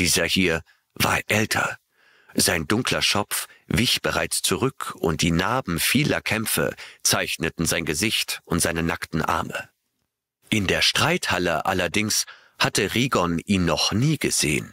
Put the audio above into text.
Dieser hier war älter. Sein dunkler Schopf wich bereits zurück und die Narben vieler Kämpfe zeichneten sein Gesicht und seine nackten Arme. In der Streithalle allerdings hatte Rigon ihn noch nie gesehen.